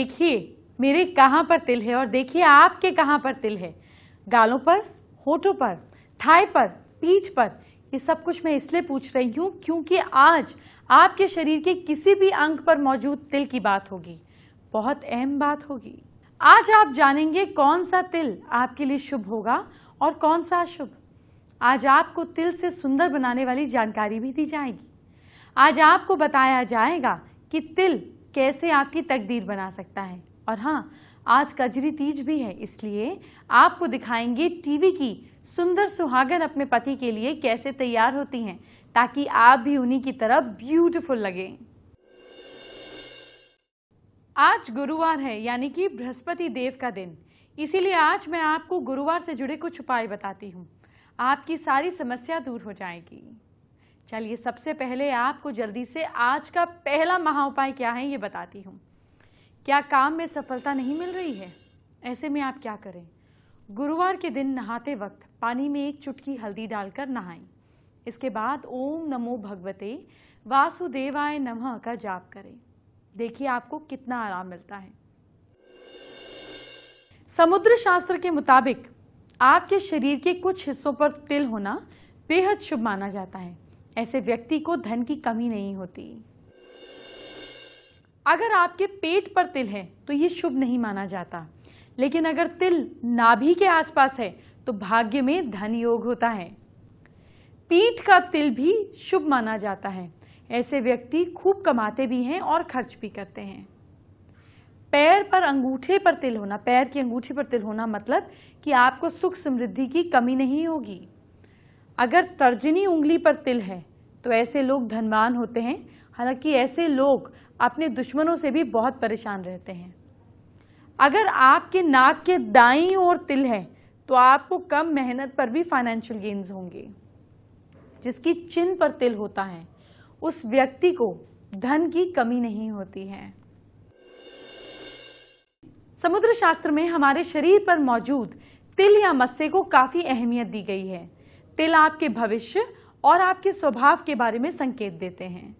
देखिए मेरे कहाँ पर तिल है और देखिए आपके कहाँ पर तिल है गालों पर होठों पर थाई पर पीठ पर ये सब कुछ मैं इसलिए पूछ रही हूँ क्योंकि आज आपके शरीर के किसी भी अंग पर मौजूद तिल की बात होगी बहुत अहम बात होगी आज आप जानेंगे कौन सा तिल आपके लिए शुभ होगा और कौन सा अशुभ आज आपको तिल से सुंदर बनाने वाली जानकारी भी दी जाएगी आज आपको बताया जाएगा कि तिल कैसे आपकी तकदीर बना सकता है और हाँ आज कजरी तीज भी है इसलिए आपको दिखाएंगे टीवी की सुंदर सुहागन अपने पति के लिए कैसे तैयार होती हैं ताकि आप भी उन्हीं की तरह ब्यूटीफुल लगें आज गुरुवार है यानी कि बृहस्पति देव का दिन इसीलिए आज मैं आपको गुरुवार से जुड़े कुछ उपाय बताती हूँ आपकी सारी समस्या दूर हो जाएगी चलिए सबसे पहले आपको जल्दी से आज का पहला महा उपाय क्या है ये बताती हूँ क्या काम में सफलता नहीं मिल रही है ऐसे में आप क्या करें गुरुवार के दिन नहाते वक्त पानी में एक चुटकी हल्दी डालकर नहाएं इसके बाद ओम नमो भगवते वासुदेवाय नमः का जाप करें देखिए आपको कितना आराम मिलता है समुद्र शास्त्र के मुताबिक आपके शरीर के कुछ हिस्सों पर तिल होना बेहद शुभ माना जाता है ऐसे व्यक्ति को धन की कमी नहीं होती अगर आपके पेट पर तिल है तो ये शुभ नहीं माना जाता लेकिन अगर तिल नाभि के आसपास है तो भाग्य में धन योग होता है पीठ का तिल भी शुभ माना जाता है ऐसे व्यक्ति खूब कमाते भी हैं और खर्च भी करते हैं पैर पर अंगूठे पर तिल होना पैर की अंगूठे पर तिल होना मतलब कि आपको सुख समृद्धि की कमी नहीं होगी अगर तर्जनी उंगली पर तिल है तो ऐसे लोग धनवान होते हैं हालांकि ऐसे लोग अपने दुश्मनों से भी बहुत परेशान रहते हैं अगर आपके नाक के दाई और तिल है तो आपको कम मेहनत पर भी फाइनेंशियल गेन्स होंगे जिसकी चिन्ह पर तिल होता है उस व्यक्ति को धन की कमी नहीं होती है समुद्र शास्त्र में हमारे शरीर पर मौजूद तिल या मस्से को काफ़ी अहमियत दी गई है तिल आपके भविष्य और आपके स्वभाव के बारे में संकेत देते हैं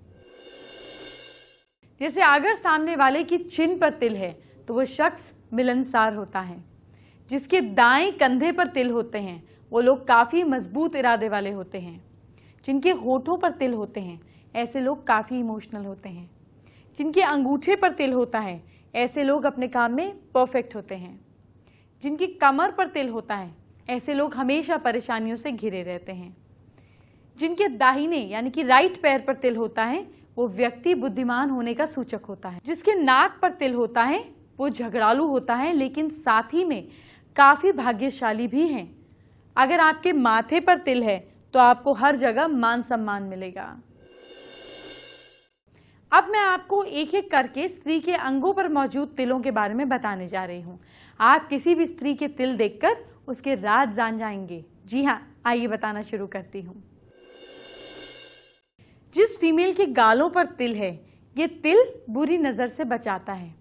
जैसे अगर सामने वाले की चिन्ह पर तिल है तो वो शख्स मिलनसार होता है जिसके दाएं कंधे पर तिल होते हैं वो लोग काफ़ी मजबूत इरादे वाले होते हैं जिनके होठों पर तिल होते हैं ऐसे लोग काफ़ी इमोशनल होते हैं जिनके अंगूठे पर तिल होता है ऐसे लोग अपने काम में परफेक्ट होते हैं जिनकी कमर पर तिल होता है ऐसे लोग हमेशा परेशानियों से घिरे रहते हैं जिनके दाहिने यानी कि राइट पैर पर तिल होता है वो व्यक्ति बुद्धिमान होने का सूचक होता है जिसके नाक पर तिल होता है वो झगड़ालू होता है लेकिन साथ ही में काफ़ी भाग्यशाली भी हैं अगर आपके माथे पर तिल है तो आपको हर जगह मान सम्मान मिलेगा अब मैं आपको एक एक करके स्त्री के अंगों पर मौजूद तिलों के बारे में बताने जा रही हूँ आप किसी भी स्त्री के तिल देखकर उसके राज जान जाएंगे जी हाँ आइए बताना शुरू करती हूँ जिस फीमेल के गालों पर तिल है ये तिल बुरी नज़र से बचाता है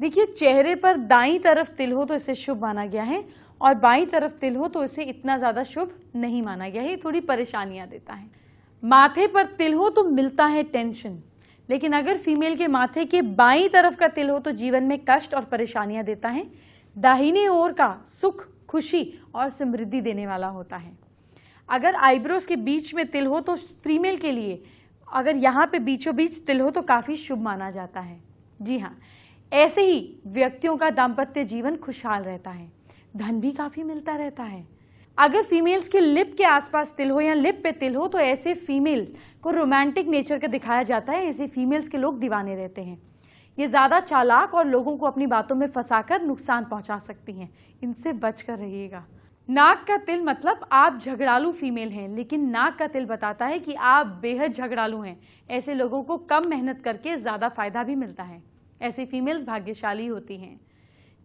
देखिए चेहरे पर दाई तरफ तिल हो तो इसे शुभ माना गया है और बाई तरफ तिल हो तो इसे इतना ज़्यादा शुभ नहीं माना गया है ये थोड़ी परेशानियां देता है माथे पर तिल हो तो मिलता है टेंशन लेकिन अगर फीमेल के माथे के बाई तरफ का तिल हो तो जीवन में कष्ट और परेशानियां देता है दाहिने ओर का सुख खुशी और समृद्धि देने वाला होता है अगर आईब्रोज के बीच में तिल हो तो फीमेल के लिए अगर यहाँ पे बीचों बीच तिल हो तो काफ़ी शुभ माना जाता है जी हाँ ऐसे ही व्यक्तियों का दाम्पत्य जीवन खुशहाल रहता है धन भी काफ़ी मिलता रहता है अगर फीमेल्स के लिप के आसपास तिल हो या लिप पे तिल हो तो ऐसे फीमेल को रोमांटिक नेचर का दिखाया जाता है ऐसे फीमेल्स के लोग दीवाने रहते हैं ये ज़्यादा चालाक और लोगों को अपनी बातों में फंसाकर नुकसान पहुंचा सकती हैं इनसे बच कर रहिएगा नाक का तिल मतलब आप झगड़ालू फीमेल हैं लेकिन नाक का तिल बताता है कि आप बेहद झगड़ालू हैं ऐसे लोगों को कम मेहनत करके ज़्यादा फायदा भी मिलता है ऐसी फीमेल्स भाग्यशाली होती हैं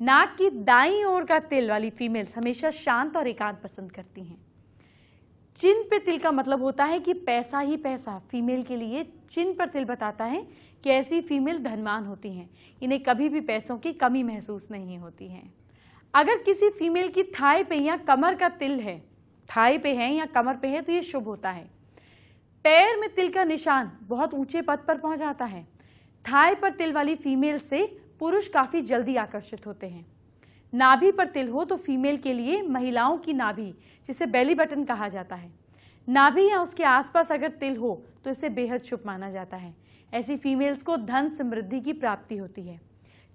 नाक की दाई ओर का तिल वाली फीमेल्स हमेशा शांत और एकांत पसंद करती हैं चिन पे तिल का मतलब होता है कि पैसा ही पैसा फीमेल के लिए चिन पर तिल बताता है कि ऐसी फीमेल धनवान होती हैं इन्हें कभी भी पैसों की कमी महसूस नहीं होती है अगर किसी फीमेल की थाई पे या कमर का तिल है थाई पे है या कमर पे है तो ये शुभ होता है पैर में तिल का निशान बहुत ऊंचे पद पर पहुंच जाता है थाई पर तिल वाली फीमेल से पुरुष काफी जल्दी आकर्षित होते हैं नाभि पर तिल हो तो फीमेल के लिए महिलाओं की नाभि जिसे बेली बटन कहा जाता है नाभि या उसके आसपास अगर तिल हो तो इसे बेहद शुभ माना जाता है ऐसी फीमेल्स को धन समृद्धि की प्राप्ति होती है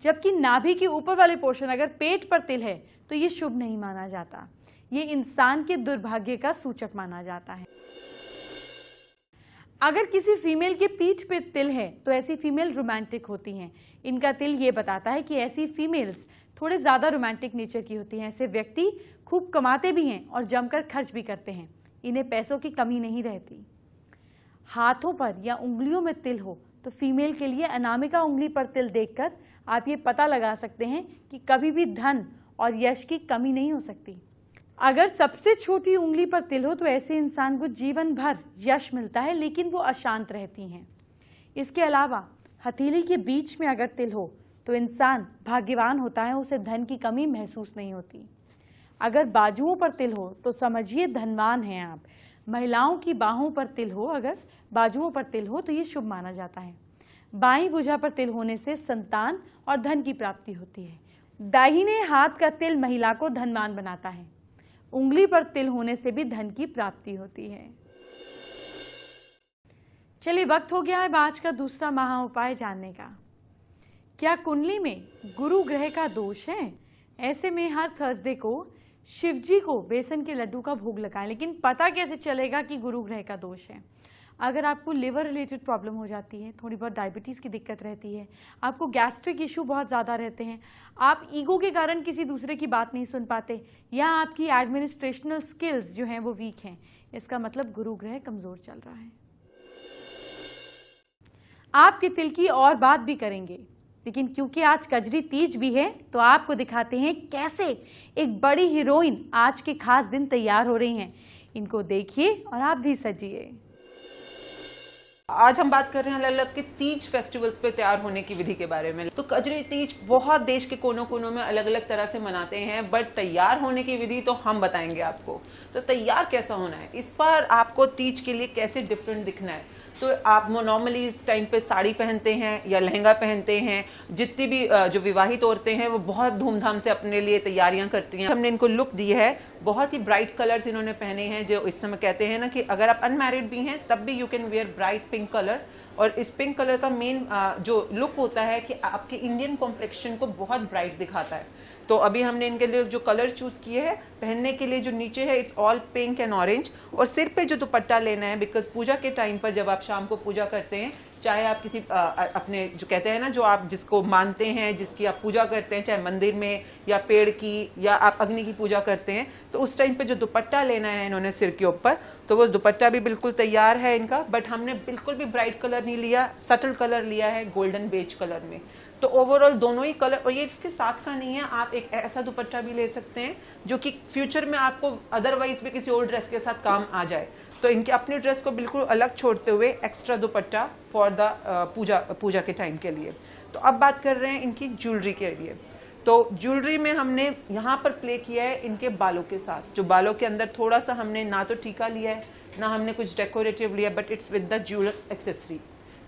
जबकि नाभि के ऊपर वाले पोर्शन अगर पेट पर तिल है तो ये शुभ नहीं माना जाता ये इंसान के दुर्भाग्य का सूचक माना जाता है अगर किसी फीमेल के पीठ पे तिल है तो ऐसी फीमेल रोमांटिक होती हैं इनका तिल ये बताता है कि ऐसी फीमेल्स थोड़े ज़्यादा रोमांटिक नेचर की होती हैं ऐसे व्यक्ति खूब कमाते भी हैं और जमकर खर्च भी करते हैं इन्हें पैसों की कमी नहीं रहती हाथों पर या उंगलियों में तिल हो तो फीमेल के लिए अनामिका उंगली पर तिल देखकर आप ये पता लगा सकते हैं कि कभी भी धन और यश की कमी नहीं हो सकती अगर सबसे छोटी उंगली पर तिल हो तो ऐसे इंसान को जीवन भर यश मिलता है लेकिन वो अशांत रहती हैं इसके अलावा हथेली के बीच में अगर तिल हो तो इंसान भाग्यवान होता है उसे धन की कमी महसूस नहीं होती अगर बाजुओं पर तिल हो तो समझिए धनवान हैं आप महिलाओं की बाहों पर तिल हो अगर बाजुओं पर तिल हो तो ये शुभ माना जाता है बाई भुजा पर तिल होने से संतान और धन की प्राप्ति होती है दाहिने हाथ का तिल महिला को धनवान बनाता है उंगली पर तिल होने से भी धन की प्राप्ति होती है चलिए वक्त हो गया है आज का दूसरा महा उपाय जानने का क्या कुंडली में गुरु ग्रह का दोष है ऐसे में हर थर्सडे को शिवजी को बेसन के लड्डू का भोग लगाएं लेकिन पता कैसे चलेगा कि गुरु ग्रह का दोष है अगर आपको लिवर रिलेटेड प्रॉब्लम हो जाती है थोड़ी बहुत डायबिटीज़ की दिक्कत रहती है आपको गैस्ट्रिक इशू बहुत ज़्यादा रहते हैं आप ईगो के कारण किसी दूसरे की बात नहीं सुन पाते या आपकी एडमिनिस्ट्रेशनल स्किल्स जो हैं वो वीक हैं इसका मतलब गुरु ग्रह कमज़ोर चल रहा है आपके तिल की और बात भी करेंगे लेकिन क्योंकि आज कजरी तीज भी है तो आपको दिखाते हैं कैसे एक बड़ी हीरोइन आज के खास दिन तैयार हो रही हैं इनको देखिए और आप भी सजिए आज हम बात कर रहे हैं अलग अलग के तीज फेस्टिवल्स पे तैयार होने की विधि के बारे में तो कजरी तीज बहुत देश के कोनों कोनों में अलग अलग तरह से मनाते हैं बट तैयार होने की विधि तो हम बताएंगे आपको तो तैयार कैसा होना है इस बार आपको तीज के लिए कैसे डिफरेंट दिखना है तो आप नॉर्मली इस टाइम पे साड़ी पहनते हैं या लहंगा पहनते हैं जितनी भी जो विवाहित औरतें हैं वो बहुत धूमधाम से अपने लिए तैयारियां करती हैं हमने इनको लुक दी है बहुत ही ब्राइट कलर्स इन्होंने पहने हैं जो इस समय कहते हैं ना कि अगर आप अनमेरिड भी हैं तब भी you can wear bright pink colour और इस पिंक कलर का मेन जो लुक होता है कि आपके इंडियन कॉम्प्लेक्शन को बहुत ब्राइट दिखाता है तो अभी हमने इनके लिए जो कलर चूज किए हैं पहनने के लिए जो नीचे है it's all pink and orange और सिर पे जो दुपट्टा लेना है बिकॉज पूजा के टाइम पर जब आप शाम को पूजा करते हैं चाहे आप किसी आ, अपने जो कहते हैं ना जो आप जिसको मानते हैं जिसकी आप पूजा करते हैं चाहे मंदिर में या पेड़ की या आप अग्नि की पूजा करते हैं तो उस टाइम पे जो दुपट्टा लेना है इन्होंने सिर के ऊपर तो वो दुपट्टा भी बिल्कुल तैयार है इनका बट हमने बिल्कुल भी ब्राइट कलर नहीं लिया सटल कलर लिया है गोल्डन बेज कलर में तो ओवरऑल दोनों ही कलर और ये इसके साथ का नहीं है आप एक ऐसा दुपट्टा भी ले सकते हैं जो कि फ्यूचर में आपको अदरवाइज भी किसी और ड्रेस के साथ काम आ जाए तो इनके अपने ड्रेस को बिल्कुल अलग छोड़ते हुए extra dupatta for the puja puja के टाइम के लिए तो अब बात कर रहे हैं इनकी ज्वेलरी के लिए तो ज्वेलरी में हमने यहाँ पर प्ले किया है इनके बालों के साथ जो बालों के अंदर थोड़ा सा हमने ना तो टीका लिया है ना हमने कुछ डेकोरेटिव लिया but it's with the jeweller accessory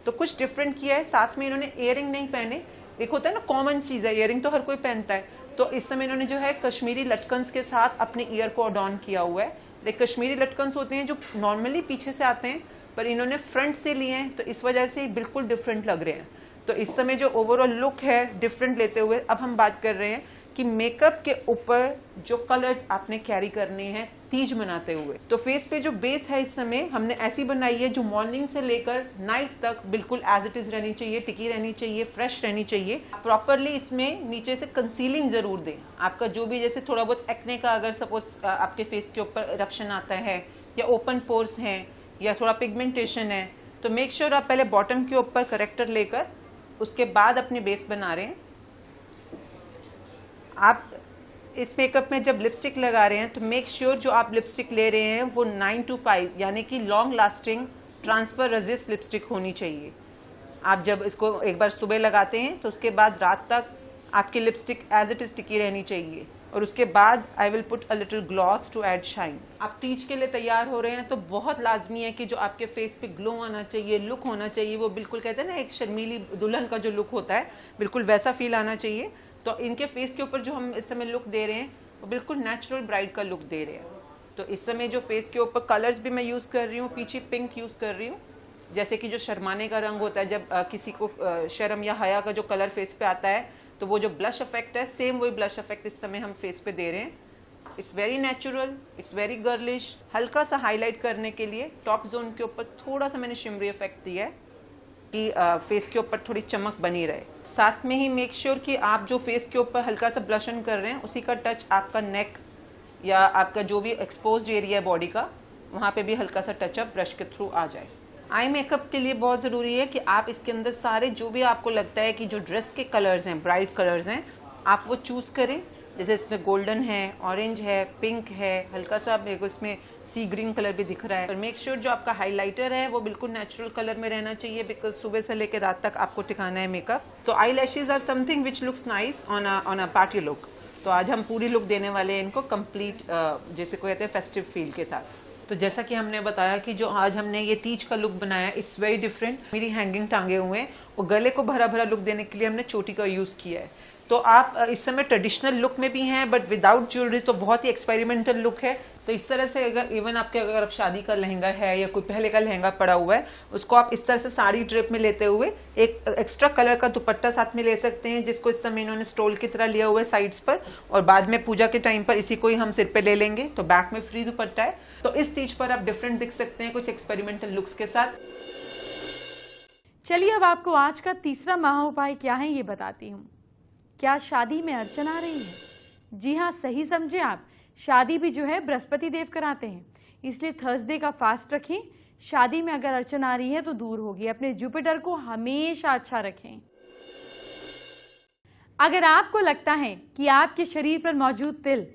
तो कुछ डिफरेंट किया है साथ में इन्होंने इयर नहीं पहने एक होता है ना कॉमन चीज़ है ईयरिंग तो हर कोई पहनता है तो इस समय इन्होंने जो है कश्मीरी लटकन्स के साथ अपने ईयर को अडॉन किया हुआ है लाइक कश्मीरी लटकन्स होते हैं जो नॉर्मली पीछे से आते हैं पर इन्होंने फ्रंट से लिए हैं तो इस वजह से बिल्कुल डिफरेंट लग रहे हैं तो इस समय जो ओवरऑल लुक है डिफरेंट लेते हुए अब हम बात कर रहे हैं कि मेकअप के ऊपर जो कलर्स आपने कैरी करने हैं तीज मनाते हुए तो फेस पे जो बेस है इस समय हमने ऐसी बनाई है जो मॉर्निंग से लेकर नाइट तक बिल्कुल एज इट इज रहनी चाहिए टिकी रहनी चाहिए फ्रेश रहनी चाहिए प्रॉपरली इसमें नीचे से कंसीलिंग जरूर दें आपका जो भी जैसे थोड़ा बहुत एक्ने का अगर सपोज आपके फेस के ऊपर रप्शन आता है या ओपन पोर्स है या थोड़ा पिगमेंटेशन है तो मेक श्योर sure आप पहले बॉटम के ऊपर करेक्टर लेकर उसके बाद अपने बेस बना रहे हैं आप इस मेकअप में जब लिपस्टिक लगा रहे हैं तो मेक श्योर sure जो आप लिपस्टिक ले रहे हैं वो नाइन टू फाइव यानी कि long lasting transfer resist lipstick होनी चाहिए आप जब इसको एक बार सुबह लगाते हैं तो उसके बाद रात तक आपकी लिपस्टिक एज इट इज टिकी रहनी चाहिए और उसके बाद I will put a little gloss to add shine आप तीज के लिए तैयार हो रहे हैं तो बहुत लाजमी है कि जो आपके फेस पे ग्लो आना चाहिए लुक होना चाहिए वो बिल्कुल कहते हैं ना एक शर्मीली दुल्हन का जो लुक होता है बिल्कुल वैसा फील आना चाहिए तो इनके फेस के ऊपर जो हम इस समय लुक दे रहे हैं वो बिल्कुल नेचुरल ब्राइड का लुक दे रहे हैं तो इस समय जो फेस के ऊपर कलर्स भी मैं यूज़ कर रही हूँ पीछे पिंक यूज़ कर रही हूँ जैसे कि जो शर्माने का रंग होता है जब किसी को शर्म या हया का जो कलर फेस पे आता है तो वो जो ब्लश इफेक्ट है सेम वही ब्लश इफेक्ट इस समय हम फेस पे दे रहे हैं it's very natural it's very girlish हल्का सा हाईलाइट करने के लिए टॉप जोन के ऊपर थोड़ा सा मैंने शिमरी इफेक्ट दिया है कि फेस के ऊपर थोड़ी चमक बनी रहे साथ में ही मेक श्योर sure कि आप जो फेस के ऊपर हल्का सा ब्लशन कर रहे हैं उसी का टच आपका नेक या आपका जो भी एक्सपोज एरिया है बॉडी का वहाँ पे भी हल्का सा टचअप ब्रश के थ्रू आ जाए आई मेकअप के लिए बहुत ज़रूरी है कि आप इसके अंदर सारे जो भी आपको लगता है कि जो ड्रेस के कलर्स हैं ब्राइट कलर्स हैं आप वो चूज़ करें जैसे इसमें गोल्डन है ऑरेंज है पिंक है हल्का सा मेरे को इसमें सी ग्रीन कलर भी दिख रहा है और मेक श्योर sure जो आपका हाइलाइटर है वो बिल्कुल नेचुरल कलर में रहना चाहिए बिकॉज सुबह से लेकर रात तक आपको टिकाना है मेकअप तो eyelashes are something which looks nice on on a party look तो आज हम पूरी लुक देने वाले हैं इनको कंप्लीट जैसे को कहते हैं फेस्टिव फील के साथ तो जैसा कि हमने बताया कि जो आज हमने ये तीज का लुक बनाया इट्स वेरी डिफरेंट मेरी हैंगिंग टांगे हुए हैं और गले को भरा भरा लुक देने के लिए हमने चोटी का यूज़ किया है तो आप इस समय ट्रेडिशनल लुक में भी हैं बट विदाउट ज्वेलरी तो बहुत ही एक्सपेरिमेंटल लुक है तो इस तरह से अगर इवन आपके अगर आप शादी का लहंगा है या कोई पहले का लहंगा पड़ा हुआ है उसको आप इस तरह से साड़ी ड्रेप में लेते हुए एक एक्स्ट्रा कलर का दुपट्टा साथ में ले सकते हैं जिसको इस समय इन्होंने स्टोल की तरह लिया हुआ है साइड्स पर और बाद में पूजा के टाइम पर इसी को ही हम सिर पे ले लेंगे तो बैक में फ्री दुपट्टा है तो इस चीज पर आप डिफरेंट दिख सकते हैं कुछ एक्सपेरिमेंटल लुक्स के साथ चलिए अब आपको आज का तीसरा महा उपाय क्या है ये बताती हूँ क्या शादी में अड़चन आ रही है जी हाँ सही समझे आप शादी भी जो है बृहस्पति देव कराते हैं इसलिए थर्सडे का फास्ट रखें शादी में अगर अड़चन आ रही है तो दूर होगी अपने जुपिटर को हमेशा अच्छा रखें अगर आपको लगता है कि आपके शरीर पर मौजूद तिल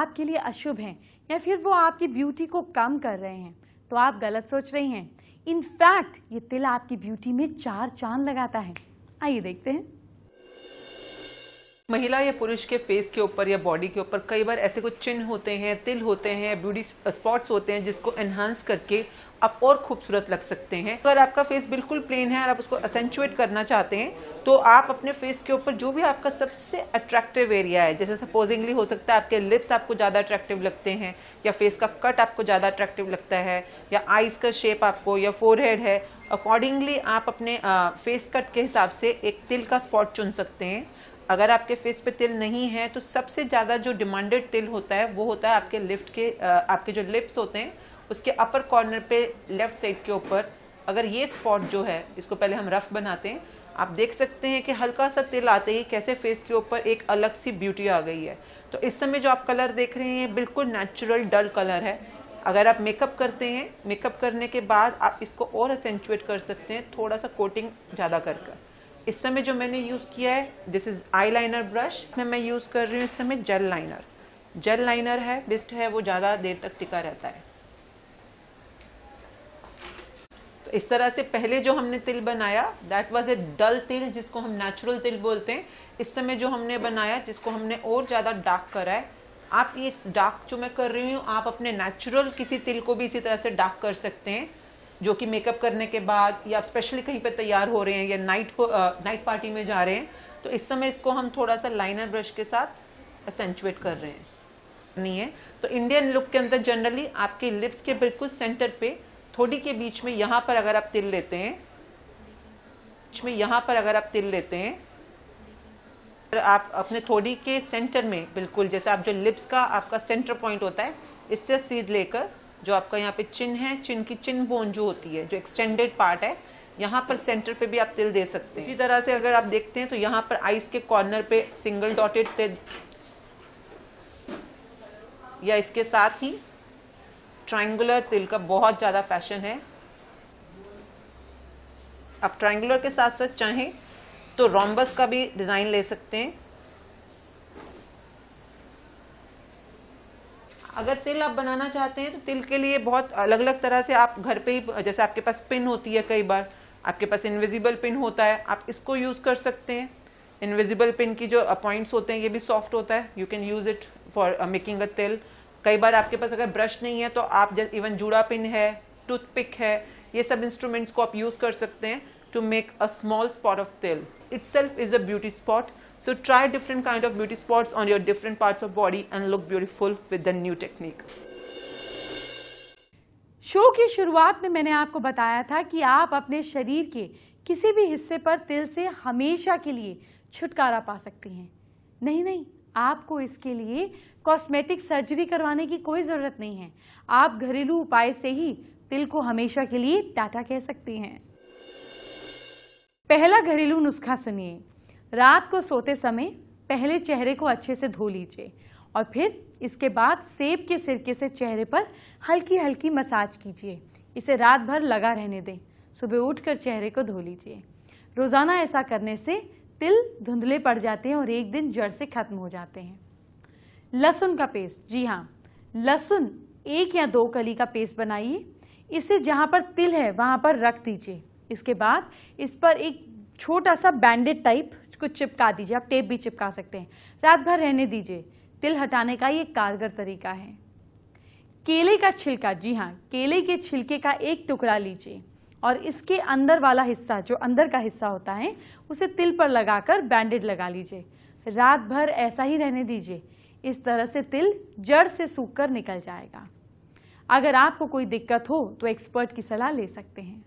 आपके लिए अशुभ हैं या फिर वो आपकी ब्यूटी को कम कर रहे हैं तो आप गलत सोच रही हैं इनफैक्ट ये तिल आपकी ब्यूटी में चार चांद लगाता है आइए देखते हैं महिला या पुरुष के फेस के ऊपर या बॉडी के ऊपर कई बार ऐसे कुछ चिन्ह होते हैं तिल होते हैं ब्यूटी स्पॉट्स होते हैं जिसको एनहांस करके आप और खूबसूरत लग सकते हैं अगर आपका फेस बिल्कुल प्लेन है और आप उसको असेंचुएट करना चाहते हैं तो आप अपने फेस के ऊपर जो भी आपका सबसे अट्रैक्टिव एरिया है जैसे सपोजिंगली हो सकता है आपके लिप्स आपको ज़्यादा अट्रैक्टिव लगते हैं या फेस का कट आपको ज़्यादा अट्रैक्टिव लगता है या आइज़ का शेप आपको या फोरहेड है अकॉर्डिंगली आप अपने फेस कट के हिसाब से एक तिल का स्पॉट चुन सकते हैं अगर आपके फेस पे तिल नहीं है तो सबसे ज़्यादा जो डिमांडेड तिल होता है वो होता है आपके लिफ्ट के आपके जो लिप्स होते हैं उसके अपर कॉर्नर पे लेफ्ट साइड के ऊपर अगर ये स्पॉट जो है इसको पहले हम रफ बनाते हैं आप देख सकते हैं कि हल्का सा तिल आते ही कैसे फेस के ऊपर एक अलग सी ब्यूटी आ गई है तो इस समय जो आप कलर देख रहे हैं बिल्कुल नेचुरल डल कलर है अगर आप मेकअप करते हैं मेकअप करने के बाद आप इसको और असेंचुएट कर सकते हैं थोड़ा सा कोटिंग ज़्यादा कर कर इस समय जो मैंने यूज़ किया है this is eyeliner brush में मैं यूज़ कर रही हूँ इस समय जेल लाइनर जेल लाइनर है बेस्ट है वो ज़्यादा देर तक टिका रहता है तो इस तरह से पहले जो हमने तिल बनाया दैट वाज ए डल तिल जिसको हम नेचुरल तिल बोलते हैं इस समय जो हमने बनाया जिसको हमने और ज़्यादा डार्क करा है आप ये डार्क जो मैं कर रही हूँ आप अपने नेचुरल किसी तिल को भी इसी तरह से डार्क कर सकते हैं जो कि मेकअप करने के बाद या स्पेशली कहीं पे तैयार हो रहे हैं या नाइट को नाइट पार्टी में जा रहे हैं तो इस समय इसको हम थोड़ा सा लाइनर ब्रश के साथ असेंचुएट कर रहे हैं नहीं है तो इंडियन लुक के अंदर जनरली आपके लिप्स के बिल्कुल सेंटर पे थोड़ी के बीच में यहाँ पर अगर आप तिल लेते हैं बीच में यहाँ पर अगर आप तिल लेते हैं आप अपने थोड़ी के सेंटर में बिल्कुल जैसे आप जो लिप्स का आपका सेंटर पॉइंट होता है इससे सीध लेकर जो आपका यहाँ पे चिन है चिन की चिन बोन जो होती है जो एक्सटेंडेड पार्ट है यहाँ पर सेंटर पे भी आप तिल दे सकते हैं इसी तरह से अगर आप देखते हैं तो यहाँ पर आइस के कॉर्नर पे सिंगल डॉटेड तिल या इसके साथ ही ट्राइंगुलर तिल का बहुत ज़्यादा फैशन है आप ट्राइंगुलर के साथ साथ चाहें तो रोमबस का भी डिज़ाइन ले सकते हैं अगर तिल आप बनाना चाहते हैं तो तिल के लिए बहुत अलग अलग तरह से आप घर पे ही जैसे आपके पास पिन होती है कई बार आपके पास इनविजिबल पिन होता है आप इसको यूज़ कर सकते हैं इनविजिबल पिन की जो पॉइंट्स होते हैं ये भी सॉफ्ट होता है you can use it for making a तिल कई बार आपके पास अगर ब्रश नहीं है तो आप इवन जूड़ा पिन है टूथपिक है ये सब इंस्ट्रूमेंट्स को आप यूज़ कर सकते हैं to make a small spot of til itself is a beauty spot So try different kind of beauty spots on your different parts of body and look beautiful with the new technique. Show की शुरुआत में मैंने आपको बताया था कि आप अपने शरीर के किसी भी हिस्से पर तिल से हमेशा के लिए छुटकारा पा सकती हैं नहीं नहीं आपको इसके लिए कॉस्मेटिक सर्जरी करवाने की कोई ज़रूरत नहीं है आप घरेलू उपाय से ही तिल को हमेशा के लिए टाटा कह सकती हैं पहला घरेलू नुस्खा सुनिए रात को सोते समय पहले चेहरे को अच्छे से धो लीजिए और फिर इसके बाद सेब के सिरके से चेहरे पर हल्की हल्की मसाज कीजिए इसे रात भर लगा रहने दें सुबह उठकर चेहरे को धो लीजिए रोज़ाना ऐसा करने से तिल धुंधले पड़ जाते हैं और एक दिन जड़ से खत्म हो जाते हैं लहसुन का पेस्ट जी हाँ लहसुन एक या दो कली का पेस्ट बनाइए इसे जहाँ पर तिल है वहाँ पर रख दीजिए इसके बाद इस पर एक छोटा सा बैंडेड टाइप को चिपका दीजिए आप टेप भी चिपका सकते हैं रात भर रहने दीजिए तिल हटाने का ये कारगर तरीका है केले का छिलका जी हाँ केले के छिलके का एक टुकड़ा लीजिए और इसके अंदर वाला हिस्सा जो अंदर का हिस्सा होता है उसे तिल पर लगाकर बैंडेड लगा लीजिए रात भर ऐसा ही रहने दीजिए इस तरह से तिल जड़ से सूख कर निकल जाएगा अगर आपको कोई दिक्कत हो तो एक्सपर्ट की सलाह ले सकते हैं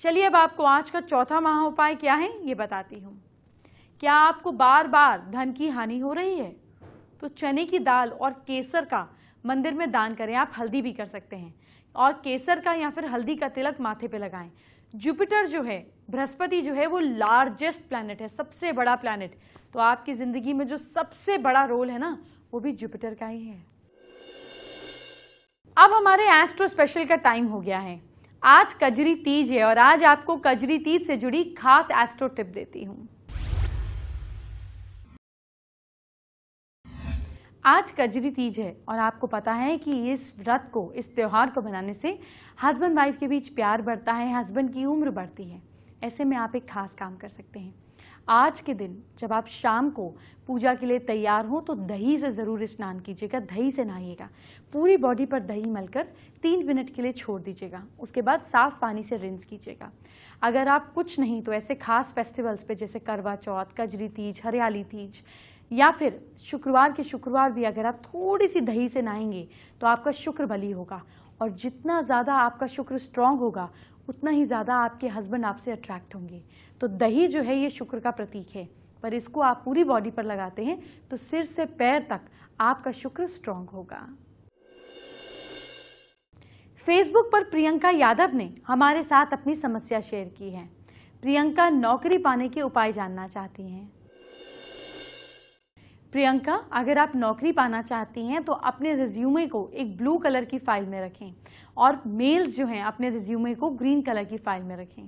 चलिए अब आपको आज का चौथा महा उपाय क्या है ये बताती हूँ क्या आपको बार बार धन की हानि हो रही है तो चने की दाल और केसर का मंदिर में दान करें आप हल्दी भी कर सकते हैं और केसर का या फिर हल्दी का तिलक माथे पे लगाएं जुपिटर जो है बृहस्पति जो है वो लार्जेस्ट प्लानट है सबसे बड़ा प्लानट तो आपकी ज़िंदगी में जो सबसे बड़ा रोल है ना वो भी जुपिटर का ही है अब हमारे एस्ट्रो स्पेशल का टाइम हो गया है आज कजरी तीज है और आज आपको कजरी तीज से जुड़ी खास एस्ट्रो टिप देती हूँ आज कजरी तीज है और आपको पता है कि इस व्रत को इस त्यौहार को बनाने से हस्बैंड वाइफ के बीच प्यार बढ़ता है हस्बैंड की उम्र बढ़ती है ऐसे में आप एक खास काम कर सकते हैं आज के दिन जब आप शाम को पूजा के लिए तैयार हों तो दही से ज़रूर स्नान कीजिएगा दही से नहाइएगा पूरी बॉडी पर दही मलकर तीन मिनट के लिए छोड़ दीजिएगा उसके बाद साफ़ पानी से रिंस कीजिएगा अगर आप कुछ नहीं तो ऐसे खास फेस्टिवल्स पे जैसे करवा चौथ कजरी तीज हरियाली तीज या फिर शुक्रवार के शुक्रवार भी अगर आप थोड़ी सी दही से नहाएंगे तो आपका शुक्र बली होगा और जितना ज़्यादा आपका शुक्र स्ट्रांग होगा उतना ही ज़्यादा आपके हस्बैंड आपसे अट्रैक्ट होंगे तो दही जो है ये शुक्र का प्रतीक है पर इसको आप पूरी बॉडी पर लगाते हैं तो सिर से पैर तक आपका शुक्र स्ट्रांग होगा फेसबुक पर प्रियंका यादव ने हमारे साथ अपनी समस्या शेयर की है प्रियंका नौकरी पाने के उपाय जानना चाहती हैं प्रियंका अगर आप नौकरी पाना चाहती हैं तो अपने रिज्यूमे को एक ब्लू कलर की फाइल में रखें और मेल्स जो हैं अपने रिज्यूमे को ग्रीन कलर की फाइल में रखें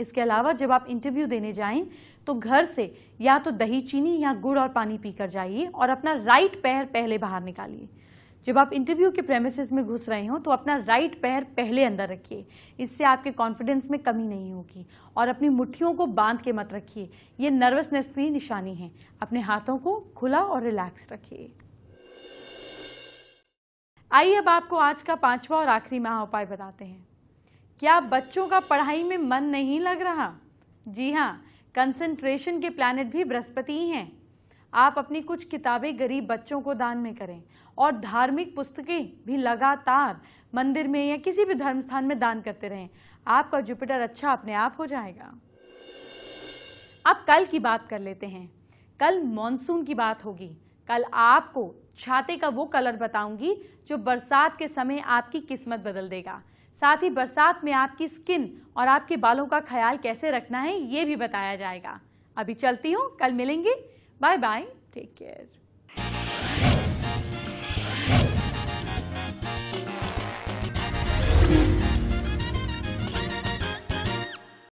इसके अलावा जब आप इंटरव्यू देने जाएं तो घर से या तो दही चीनी या गुड़ और पानी पीकर जाइए और अपना राइट पैर पहले बाहर निकालिए जब आप इंटरव्यू के प्रेमिस में घुस रहे हो तो अपना राइट पैर पहले अंदर रखिए इससे आपके कॉन्फिडेंस में कमी नहीं होगी और अपनी मुट्ठियों को बांध के मत रखिए ये नर्वसनेस की निशानी है अपने हाथों को खुला और रिलैक्स रखिए आइए अब आपको आज का पांचवा और आखिरी महा उपाय बताते हैं क्या बच्चों का पढ़ाई में मन नहीं लग रहा जी हाँ कंसंट्रेशन के प्लैनेट भी बृहस्पति ही हैं आप अपनी कुछ किताबें गरीब बच्चों को दान में करें और धार्मिक पुस्तकें भी लगातार मंदिर में या किसी भी धर्म स्थान में दान करते रहें आपका जुपिटर अच्छा अपने आप हो जाएगा अब कल की बात कर लेते हैं कल मानसून की बात होगी कल आपको छाते का वो कलर बताऊंगी जो बरसात के समय आपकी किस्मत बदल देगा साथ ही बरसात में आपकी स्किन और आपके बालों का ख्याल कैसे रखना है ये भी बताया जाएगा अभी चलती हूँ कल मिलेंगे Bye bye. Take care.